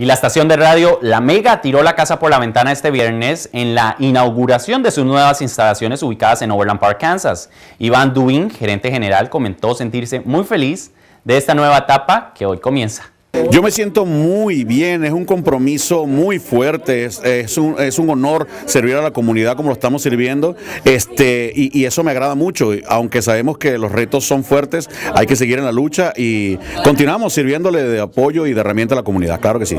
Y la estación de radio La Mega tiró la casa por la ventana este viernes en la inauguración de sus nuevas instalaciones ubicadas en Overland Park, Kansas. Iván Duin, gerente general, comentó sentirse muy feliz de esta nueva etapa que hoy comienza. Yo me siento muy bien, es un compromiso muy fuerte, es, un, es un, honor servir a la comunidad como lo estamos sirviendo este, y, eso me agrada mucho, aunque sabemos que los retos son fuertes, hay que seguir en la lucha y continuamos sirviéndole de apoyo y de herramienta a la comunidad, claro que sí.